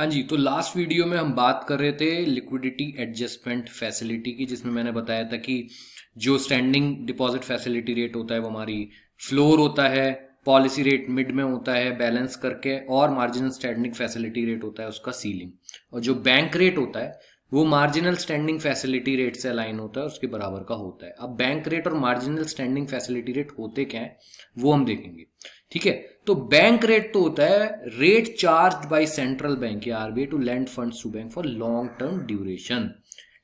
हाँ जी तो last video में हम बात कर रहे थे लिक्विडिटी एडजस्टमेंट फैसिलिटी की जिसमें मैंने बताया था कि जो स्टैंडिंग डिपॉजिट फैसिलिटी रेट होता है वो हमारी फ्लोर होता है पॉलिसी रेट मिड में होता है बैलेंस करके और मार्जिनल स्टैंडिंग फैसिलिटी रेट होता है उसका सीलिंग और जो बैंक रेट होता है वो मार्जिनल स्टैंडिंग फैसिलिटी रेट से अलाइन होता है उसके बराबर का होता है अब बैंक रेट और मार्जिनल स्टैंडिंग फैसिलिटी रेट होते क्या है वो हम देखेंगे ठीक है तो बैंक रेट तो होता है rate charge by central bank या RBI to lend fund to bank for long term duration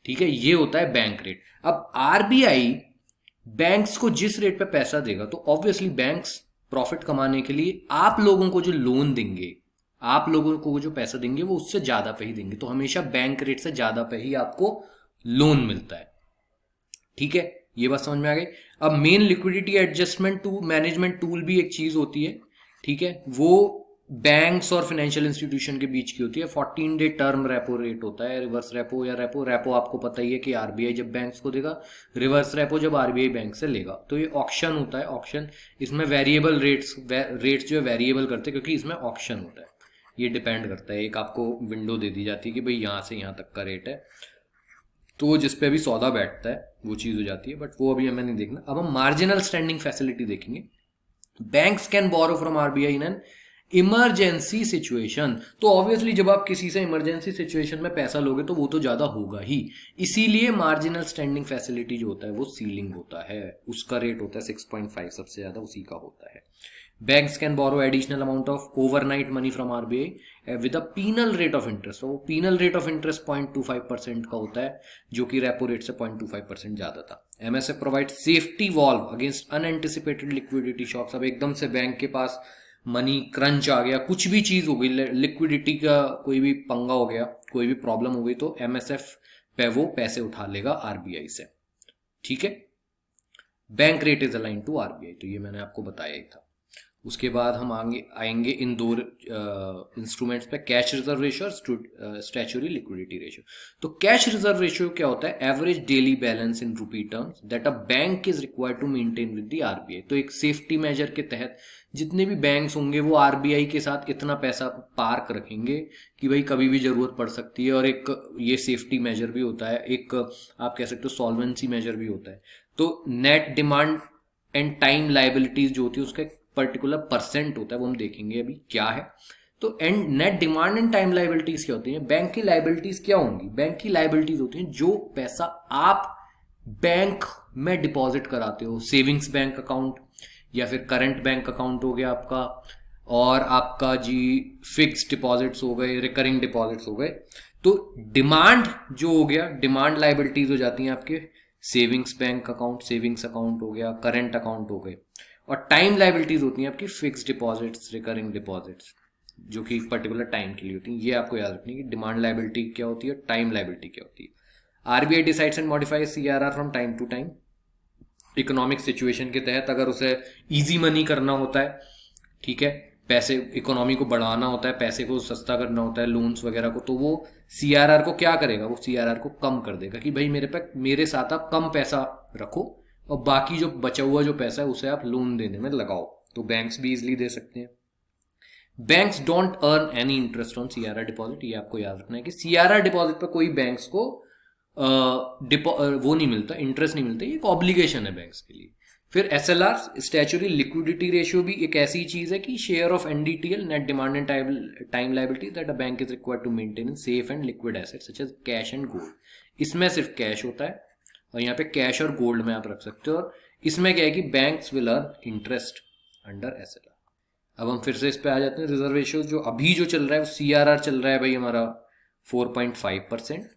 ठीक है ये होता है बैंक रेट अब आरबीआई बैंक्स को जिस रेट पे पैसा देगा तो ऑब्वियसली बैंक्स प्रॉफिट कमाने के लिए आप लोगों को जो लोन देंगे आप लोगों को जो पैसा देंगे वो उससे ज्यादा पे ही देंगे तो हमेशा बैंक रेट से ज्यादा पे ही आपको लोन मिलता है ठीक है ये बात समझ में आ गई अब main liquidity adjustment to management tool भी एक चीज होती है ठीक है वो बैंक्स और फाइनेंशियल इंस्टीट्यूशन के बीच की होती है fourteen day term repo rate होता है रिवर्स रेपो या रेपो रेपो आपको पता ही है कि आरबीआई जब बैंक्स को देगा रिवर्स रेपो जब आरबीआई बैंक से लेगा तो ये ऑप्शन होता है ऑप्शन इसमें वेरिएबल रेट्स रेट्स जो है वेरिएबल करते हैं क्योंकि इसमें ऑप्शन होता है ये डिपेंड करता है एक आपको विंडो दे दी जाती है कि भाई यहाँ से यहाँ तक का रेट है तो जिस पे अभी सौदा बैठता है वो चीज़ हो जाती है बट वो अभी हमें नहीं देखना अब हम मार्जिनल स्टैंडिंग फैसिलिटी देखेंगे banks can borrow from RBI in an emergency situation तो ऑब्वियसली जब आप किसी से इमरजेंसी सिचुएशन में पैसा लोगे तो वो तो ज्यादा होगा ही इसीलिए मार्जिनल स्टैंडिंग फैसिलिटी जो होता है वो सीलिंग होता है उसका रेट होता है सिक्स पॉइंट फाइव सबसे ज्यादा उसी का होता है banks can borrow additional amount of overnight money from RBI penal rate of interest वो penal rate of interest point two five percent का होता है जो कि रेपो रेट से पॉइंट टू फाइव परसेंट ज्यादा था F provide safety valve against unanticipated liquidity shocks अब एकदम से बैंक के पास मनी क्रंच आ गया कुछ भी चीज हो गई लिक्विडिटी का कोई भी पंगा हो गया कोई भी प्रॉब्लम हो गई तो एमएसएफ पे वो पैसे उठा लेगा आरबीआई से ठीक है bank rate is align to RBI तो ये मैंने आपको बताया ही था उसके बाद हम आगे आएंगे इन दो इंस्ट्रूमेंट्स पे कैश रिजर्व रेशियो और स्टैचुरी लिक्विडिटी रेशियो तो कैश रिजर्व रेशियो क्या होता है average daily balance in rupee terms that a bank is required to maintain with the RBI तो एक सेफ्टी मेजर के तहत जितने भी बैंक्स होंगे वो आरबीआई के साथ इतना पैसा पार्क रखेंगे कि भाई कभी भी जरूरत पड़ सकती है और एक ये सेफ्टी मेजर भी होता है एक आप कह सकते हो सॉल्वेंसी मेजर भी होता है तो net demand and time liabilities जो होती है उसका पर्टिकुलर परसेंट होता है वो हम देखेंगे अभी क्या है तो and net demand and time liabilities क्या होती है बैंक की लाइबिलिटीज क्या होंगी बैंक की लाइबिलिटीज होती है जो पैसा आप बैंक में डिपॉजिट कराते हो सेविंग्स बैंक अकाउंट या फिर करंट बैंक अकाउंट हो गया आपका और आपका जी फिक्स डिपॉजिट्स हो गए रिकरिंग डिपॉजिट्स हो गए तो डिमांड जो हो गया डिमांड लाइबिलिटीज हो जाती हैं आपके savings bank account savings account हो गया करंट अकाउंट हो गए और टाइम लाइबिलिटीज होती हैं आपकी फिक्स डिपॉजिट्स रिकरिंग डिपॉजिट्स जो कि एक पर्टिकुलर टाइम के लिए होती हैं ये आपको याद रखनी है कि डिमांड लाइबिलिटी क्या होती है और टाइम लाइबिलिटी क्या होती है RBI decides and modifies C R R from time to time economic situation के तहत अगर उसे ईजी मनी करना होता है ठीक है पैसे इकोनॉमी को बढ़ाना होता है पैसे को सस्ता करना होता है लोन्स वगैरह को तो वो सी को क्या करेगा वो सी को कम कर देगा कि भाई मेरे पे मेरे साथ आप कम पैसा रखो और बाकी जो बचा हुआ जो पैसा है उसे आप लोन देने में लगाओ तो बैंक्स भी इजिली दे सकते हैं banks don't earn any interest on CRR deposit ये आपको याद रखना है कि सियारा डिपॉजिट पर कोई बैंक्स को uh, वो नहीं मिलता इंटरेस्ट नहीं मिलता ये एक ऑब्लिगेशन है बैंक्स के लिए फिर S L R statutory liquidity ratio भी एक ऐसी चीज है कि share of NDTL net demand and time liability that a bank is required to maintain safe and liquid asset such as cash and gold इसमें सिर्फ कैश होता है और यहाँ पे कैश और गोल्ड में आप रख सकते हो और इसमें क्या है कि banks will earn interest under S अब हम फिर से इस पर आ जाते हैं रिजर्व रेशियो जो अभी जो चल रहा है सी आर आर चल रहा है भाई हमारा फोर परसेंट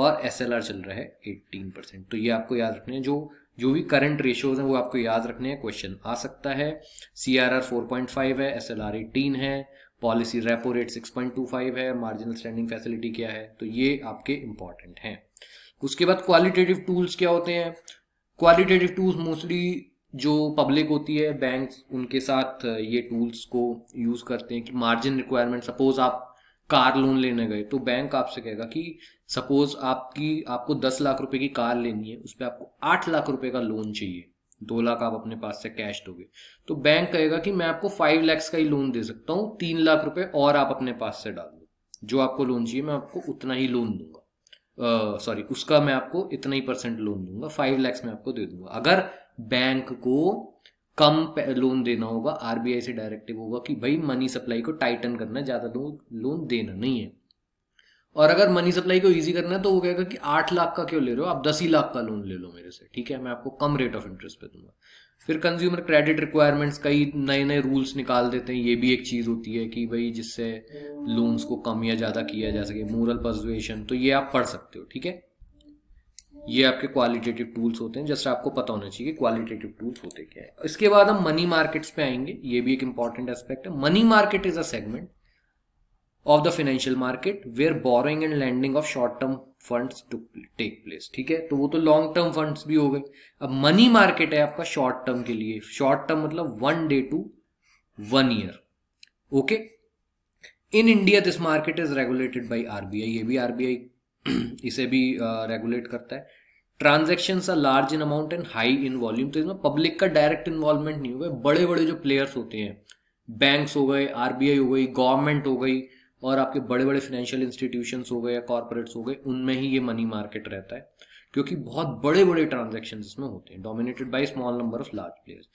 और एस एल आर चल रहा है एट्टीन परसेंट तो ये आपको याद रखने हैं जो जो भी करंट रेशियोज हैं वो आपको याद रखने हैं क्वेश्चन आ सकता है C R R four point five है एस एल आर एटीन है policy repo rate 6.25 point two five है मार्जिनल स्टैंडिंग फैसिलिटी क्या है तो ये आपके इंपॉर्टेंट हैं उसके बाद क्वालिटेटिव टूल्स क्या होते हैं क्वालिटेटिव टूल्स मोस्टली जो पब्लिक होती है बैंक्स उनके साथ ये टूल्स को यूज़ करते हैं कि मार्जिन रिक्वायरमेंट सपोज आप कार लोन लेने गए तो बैंक आपसे कहेगा कि सपोज आपकी आपको दस लाख रुपए की कार लेनी है उस पर आपको आठ लाख रुपए का लोन चाहिए दो लाख आप अपने पास से कैश दोगे तो बैंक कहेगा कि मैं आपको फाइव लैक्स का ही लोन दे सकता हूँ तीन लाख रुपए और आप अपने पास से डाल दो जो आपको लोन चाहिए मैं आपको उतना ही लोन दूंगा सॉरी uh, उसका मैं आपको इतना ही परसेंट लोन दूंगा फाइव लैक्स में आपको दे दूंगा अगर बैंक को कम लोन देना होगा आरबीआई से डायरेक्टिव होगा कि भाई मनी सप्लाई को टाइटन करना है ज़्यादा लोन देना नहीं है और अगर मनी सप्लाई को ईजी करना है तो वो कहेगा कि आठ लाख का क्यों ले रहे हो आप दस ही लाख का लोन ले लो मेरे से ठीक है मैं आपको कम रेट ऑफ इंटरेस्ट पे दूंगा फिर कंज्यूमर क्रेडिट रिक्वायरमेंट्स कई नए नए रूल्स निकाल देते हैं ये भी एक चीज़ होती है कि भाई जिससे लोन्स को कम या ज़्यादा किया जा सके मूरल पर्जुएशन तो ये आप पढ़ सकते हो ठीक है ये आपके क्वालिटेटिव टूल्स होते हैं जस्ट आपको पता होना चाहिए क्वालिटेटिव टूल्स होते क्या है इसके बाद हम मनी मार्केट्स पे आएंगे ये भी एक इंपॉर्टेंट एस्पेक्ट है money market is a segment of the financial market where borrowing and lending of short term funds to take place ठीक है तो वो तो लॉन्ग टर्म फंड्स भी हो गए अब मनी मार्केट है आपका शॉर्ट टर्म के लिए शॉर्ट टर्म मतलब one day to one year okay in India this market is regulated by RBI ये भी आरबीआई इसे भी रेगुलेट uh, करता है transaction are large in amount and high in volume तो इसमें पब्लिक का डायरेक्ट इन्वॉल्वमेंट नहीं हुआ बड़े बड़े जो प्लेयर्स होते हैं बैंक्स हो गए आरबीआई हो गई गवर्नमेंट हो गई और आपके बड़े बड़े फाइनेंशियल इंस्टीट्यूशंस हो गए या कॉरपोरेट्स हो गए उनमें ही ये मनी मार्केट रहता है क्योंकि बहुत बड़े बड़े ट्रांजेक्शन इसमें होते हैं dominated by small number of large players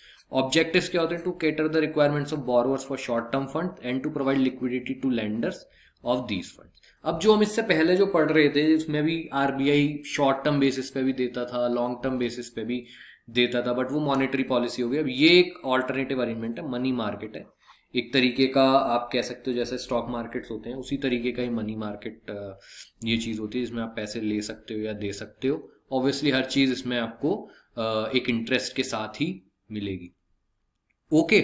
objective क्या होते हैं to cater the requirements of borrowers for short term fund and to provide liquidity to lenders of these fund अब जो हम इससे पहले जो पढ़ रहे थे इसमें भी आरबीआई शॉर्ट टर्म बेसिस पे भी देता था लॉन्ग टर्म बेसिस पे भी देता था बट वो मॉनेटरी पॉलिसी हो गई अब ये एक ऑल्टरनेटिव अरेंजमेंट है मनी मार्केट है एक तरीके का आप कह सकते हो जैसे स्टॉक मार्केट्स होते हैं उसी तरीके का ही मनी मार्केट ये चीज़ होती है जिसमें आप पैसे ले सकते हो या दे सकते हो ऑब्वियसली हर चीज़ इसमें आपको एक इंटरेस्ट के साथ ही मिलेगी okay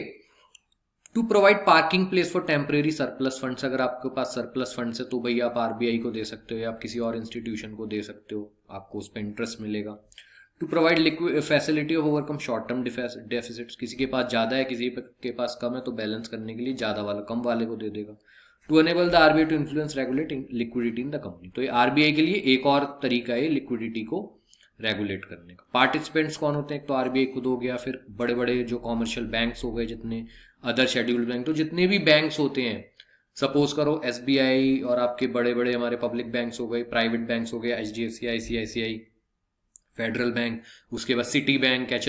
to provide parking place for temporary surplus funds अगर आपके पास सरप्लस फंड्स है तो भाई आप आरबीआई को दे सकते हो या आप किसी और इंस्टीट्यूशन को दे सकते हो आपको उस पर इंटरेस्ट मिलेगा to provide liquid facility of overcome short term deficits किसी के पास ज़्यादा है किसी के पास कम है तो बैलेंस करने के लिए ज़्यादा वाला कम वाले को दे देगा to enable the RBI to influence regulate liquidity in the company तो ये आरबीआई के लिए एक और तरीका है लिक्विडिटी को रेगुलेट करने का पार्टिसिपेंट्स कौन होते हैं तो आरबीआई खुद हो गया फिर बड़े बड़े जो कॉमर्शियल बैंक हो गए जितने अदर शेड्यूल्ड बैंक तो जितने भी बैंक होते हैं सपोज करो एस और आपके बड़े बड़े हमारे पब्लिक बैंक हो गए प्राइवेट बैंक्स हो गए H D F C I C I C I federal bank उसके बाद सिटी बैंक एच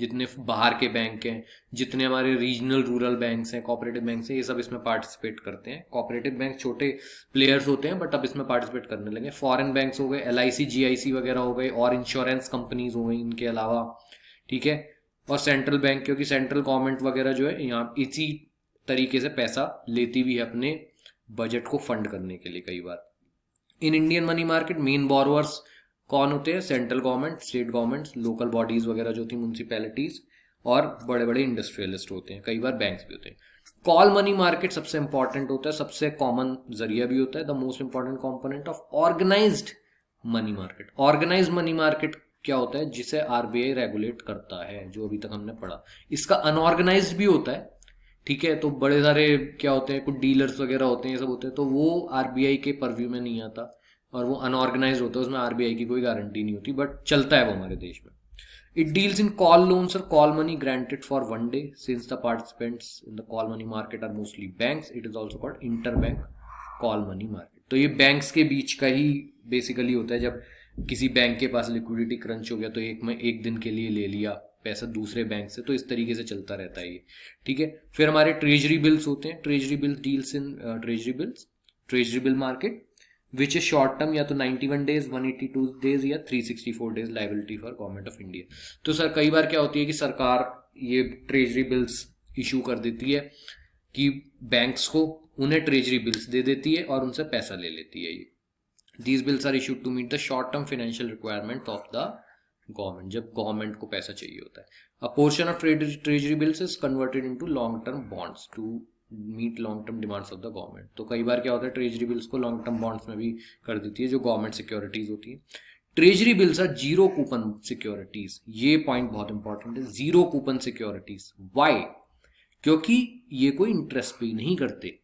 जितने बाहर के बैंक हैं जितने हमारे रीजनल रूरल बैंक हैं कॉपरेटिव बैंक हैं ये सब इसमें पार्टिसिपेट करते हैं कॉपरेटिव बैंक छोटे प्लेयर्स होते हैं बट अब इसमें पार्टिसिपेट करने लगे फॉरेन बैंक्स हो गए एल आई वगैरह हो गए और इंश्योरेंस कंपनीज हो गई इनके अलावा ठीक है और सेंट्रल बैंक क्योंकि सेंट्रल गवर्नमेंट वगैरह जो है यहाँ इसी तरीके से पैसा लेती भी है अपने बजट को फंड करने के लिए कई बार in Indian money market main borrowers कौन होते हैं central government state government local bodies वगैरह जो थी म्यूनसिपैलिटीज और बड़े बड़े इंडस्ट्रियलिस्ट होते हैं कई बार बैंक भी होते हैं कॉल मनी मार्केट सबसे इंपॉर्टेंट होता है सबसे कॉमन जरिया भी होता है the most important component of organise money market organise money market क्या होता है जिसे आरबीआई रेगुलेट करता है जो अभी तक हमने पढ़ा इसका अनऑर्गेनाइज भी होता है ठीक है तो बड़े सारे क्या होते हैं कुछ डीलर्स वगैरह होते हैं ये सब होते हैं तो वो आरबीआई के परव्यू में नहीं आता और वो अनऑर्गेनाइज होता है उसमें आरबीआई की कोई गारंटी नहीं होती बट चलता है वो हमारे देश में डील्स इन कॉल लोन्स और call money granted for one day since the participants in the call money market are mostly bank it is also called inter bank call money market तो ये bank के बीच का ही basically होता है जब किसी bank के पास लिक्विडिटी क्रंच हो गया तो एक में एक दिन के लिए ले लिया पैसा दूसरे बैंक से तो इस तरीके से चलता रहता है ये ठीक है फिर हमारे ट्रेजरी बिल्स होते हैं treasury bill deals in treasury bills treasury bill market which is short term या तो 91 डेज 182 डेज या 364 days liability for government of India तो सर कई बार क्या होती है कि सरकार ये ट्रेजरी बिल्स इशू कर देती है कि बैंक्स को उन्हें ट्रेजरी बिल्स दे देती है और उनसे पैसा ले लेती है ये these bills are issued to meet the short term financial requirement of the government जब गवर्नमेंट को पैसा चाहिए होता है a portion of treasury bills is converted into long term bonds to meet long term demands of the government तो कई बार क्या होता है ट्रेजरी बिल्स को लॉन्ग टर्म बॉन्ड्स में भी कर देती है जो गवर्नमेंट सिक्योरिटीज होती है treasury bills are zero coupon securities ये पॉइंट बहुत इंपॉर्टेंट है जीरो कूपन सिक्योरिटीज वाई क्योंकि ये कोई इंटरेस्ट पे नहीं करते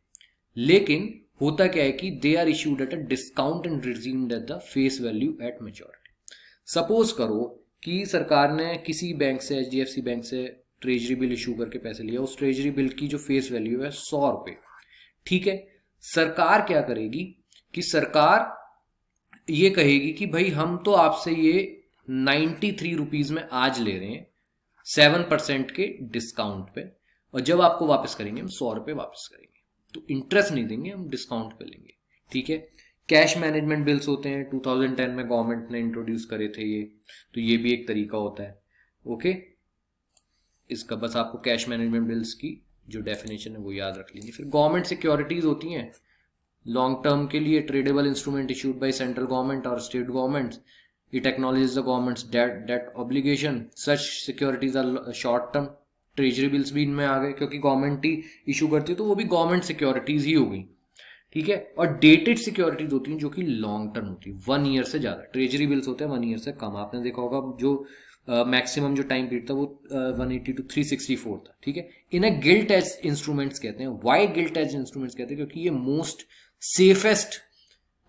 लेकिन होता क्या है कि they are issued at a discount and redeemed at the face value at maturity suppose करो कि सरकार ने किसी बैंक से एच बैंक से ट्रेजरी बिल इशू करके पैसे लिया उस ट्रेजरी बिल की जो फेस वैल्यू है सौ रुपये ठीक है सरकार क्या करेगी कि सरकार ये कहेगी कि भाई हम तो आपसे ये नाइन्टी थ्री रुपीज में आज ले रहे हैं सेवन परसेंट के डिस्काउंट पे और जब आपको वापस करेंगे हम सौ रुपये वापस करेंगे तो इंटरेस्ट नहीं देंगे हम डिस्काउंट पे लेंगे ठीक है कैश मैनेजमेंट बिल्स होते हैं 2010 में गवर्नमेंट ने इंट्रोड्यूस करे थे ये तो ये भी एक तरीका होता है ओके इसका बस आपको कैश मैनेजमेंट बिल्स की जो डेफिनेशन है वो याद रख लीजिए फिर गवर्नमेंट सिक्योरिटीज़ होती हैं लॉन्ग टर्म के लिए tradable instrument issued by central government और state governments it acknowledges the governments debt debt obligation such securities are short term treasury bills भी इनमें आ गए क्योंकि गवर्नमेंट ही इशू करती है तो वो भी गवर्नमेंट सिक्योरिटीज ही हो गई ठीक है और डेटेड सिक्योरिटीज होती हैं जो कि लॉन्ग टर्म होती है वन ईयर से ज़्यादा ट्रेजरी बिल्स होते हैं वन ईयर से कम आपने देखा होगा जो मैक्सिमम जो टाइम पीरियड था वो one eighty two three sixty four था ठीक है इन्हें गिल्ट एज इंस्ट्रूमेंट्स कहते हैं वाई गिल्ट एज इंस्ट्रूमेंट्स कहते हैं क्योंकि ये मोस्ट सेफेस्ट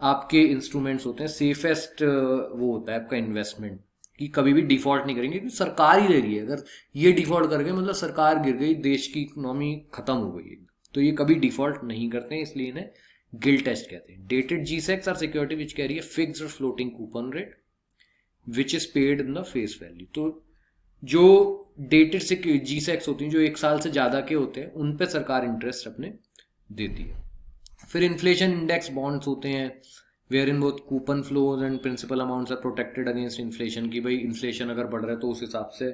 आपके इंस्ट्रूमेंट्स होते हैं सेफेस्ट वो होता है आपका इन्वेस्टमेंट कि कभी भी डिफॉल्ट नहीं करेंगे क्योंकि सरकार ही रह रही है अगर ये डिफॉल्ट कर गए मतलब सरकार गिर गई देश की इकोनॉमी खत्म हो गई तो ये कभी डिफॉल्ट नहीं करते हैं इसलिए इन्हें गिल टेस्ट कहते हैं डेटेड जी सेक्स और सिक्योरिटी विच कह रही है fix floating coupon rate which is paid in the face value तो जो डेटेड से जी सेक्स होती हैं जो एक साल से ज़्यादा के होते हैं उन पे सरकार इंटरेस्ट अपने देती है फिर इन्फ्लेशन इंडेक्स बॉन्ड्स होते हैं where in both coupon flows and principal amounts are protected against inflation की भाई इन्फ्लेशन अगर बढ़ रहा है तो उस हिसाब से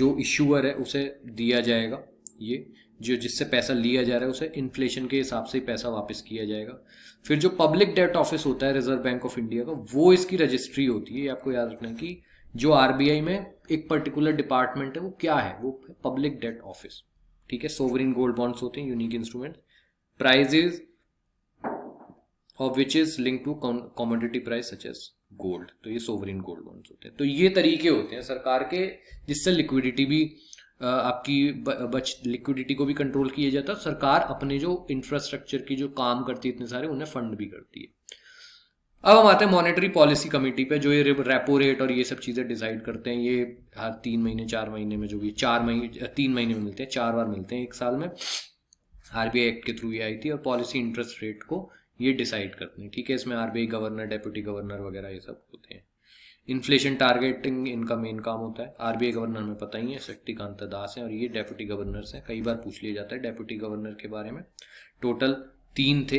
जो इश्यूअर है उसे दिया जाएगा ये जो जिससे पैसा लिया जा रहा है उसे इन्फ्लेशन के हिसाब से ही पैसा वापस किया जाएगा फिर जो पब्लिक डेट ऑफिस होता है रिजर्व बैंक ऑफ इंडिया का वो इसकी रजिस्ट्री होती है आपको याद रखना कि जो आरबीआई में एक पर्टिकुलर डिपार्टमेंट है वो क्या है वो पब्लिक डेट ऑफिस ठीक है सोवरिन गोल्ड बॉन्ड्स होते हैं unique instrument prices of which is link to commodity price such as gold तो ये सोवरिन गोल्ड बॉन्ड्स होते हैं तो ये तरीके होते हैं सरकार के जिससे लिक्विडिटी भी आपकी बच लिक्विडिटी को भी कंट्रोल किया जाता है सरकार अपने जो इंफ्रास्ट्रक्चर की जो काम करती है इतने सारे उन्हें फंड भी करती है अब हम आते हैं मॉनेटरी पॉलिसी कमेटी पे जो ये रेपो रेट और ये सब चीज़ें डिसाइड करते हैं ये हर तीन महीने चार महीने में जो भी चार महीने तीन महीने में मिलते हैं चार बार मिलते हैं एक साल में आर एक्ट के थ्रू ये आई थी और पॉलिसी इंटरेस्ट रेट को ये डिसाइड करते हैं ठीक है इसमें आर गवर्नर डेप्यूटी गवर्नर वगैरह ये सब होते हैं इन्फ्लेशन टारगेटिंग इनका मेन काम होता है आरबीआई गवर्नर में पता ही है शक्तिकांत दास हैं और ये डेप्यूटी गवर्नर्स हैं कई बार पूछ लिया जाता है डेप्यूटी गवर्नर के बारे में टोटल तीन थे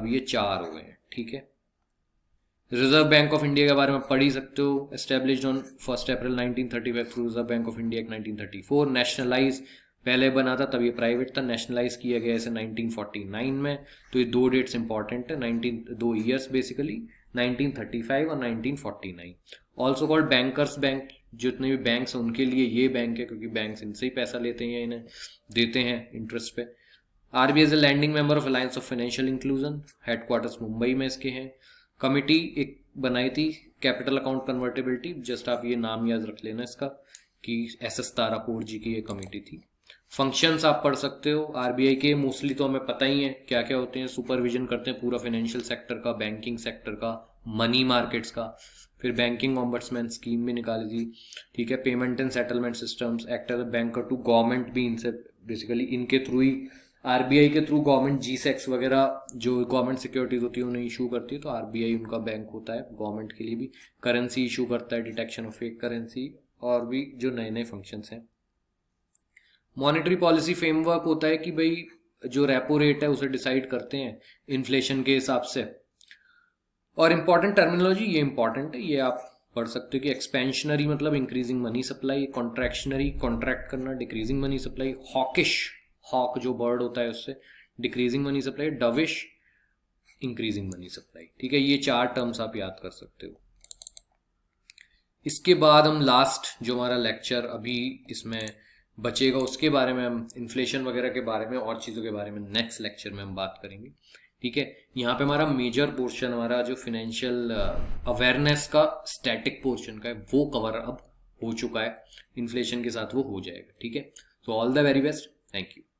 अब ये चार हो गए हैं ठीक है रिजर्व बैंक ऑफ इंडिया के बारे में पढ़ ही सकते हो establish on first April 1935 through reserve bank of India 1934 nationalise पहले बना था तब ये प्राइवेट था नेशनलाइज किया गया इसे 1949 में तो ये दो डेट्स इंपॉर्टेंट है 19 दो ईयर्स बेसिकली 1935 और 1949 ऑल्सो कॉल्ड बैंकर्स बैंक जितने भी बैंक हैं उनके लिए ये बैंक है क्योंकि बैंक इनसे ही पैसा लेते हैं इन्हें देते हैं इंटरेस्ट पे R B as a landing member of alliance of financial inclusion headquarters Mumbai में इसके हैं कमेटी एक बनाई थी कैपिटल अकाउंट कन्वर्टेबिलिटी जस्ट आप ये नाम याद रख लेना इसका कि एस एस तारापुर जी की ये कमेटी थी फंक्शंस आप पढ़ सकते हो आरबीआई के मोस्टली तो हमें पता ही है क्या क्या होते हैं सुपरविजन करते हैं पूरा फाइनेंशियल सेक्टर का बैंकिंग सेक्टर का मनी मार्केट्स का फिर बैंकिंग ऑम्बर्ट्समैन स्कीम भी निकाली थी ठीक है payment and settlement systems act as a banker to government भी इनसे बेसिकली इनके थ्रू ही आरबीआई के थ्रू गवर्नमेंट जी सेक्स वगैरह जो गवर्नमेंट सिक्योरिटीज होती है उन्हें इशू करती है तो आरबीआई उनका बैंक होता है गवर्नमेंट के लिए भी करेंसी इशू करता है डिटेक्शन ऑफ फेक करेंसी और भी जो नए नए फंक्शंस हैं मॉनेटरी पॉलिसी फ्रेमवर्क होता है कि भाई जो रेपो रेट है उसे डिसाइड करते हैं इन्फ्लेशन के हिसाब से और इम्पॉर्टेंट टर्मिनोलॉजी ये इंपॉर्टेंट है ये आप पढ़ सकते हो कि एक्सपेंशनरी मतलब increasing money supply contractionary contract करना decreasing money supply hawkish hawk जो बर्ड होता है उससे decreasing money supply dovish increasing money supply ठीक है ये चार टर्म्स आप याद कर सकते हो इसके बाद हम लास्ट जो हमारा लेक्चर अभी इसमें बचेगा उसके बारे में हम इन्फ्लेशन वगैरह के बारे में और चीज़ों के बारे में नेक्स्ट लेक्चर में हम बात करेंगे ठीक है यहाँ पे हमारा मेजर पोर्शन हमारा जो फाइनेंशियल अवेयरनेस uh, का स्टैटिक पोर्शन का है वो कवर अब हो चुका है इन्फ्लेशन के साथ वो हो जाएगा ठीक है so all the very best thank you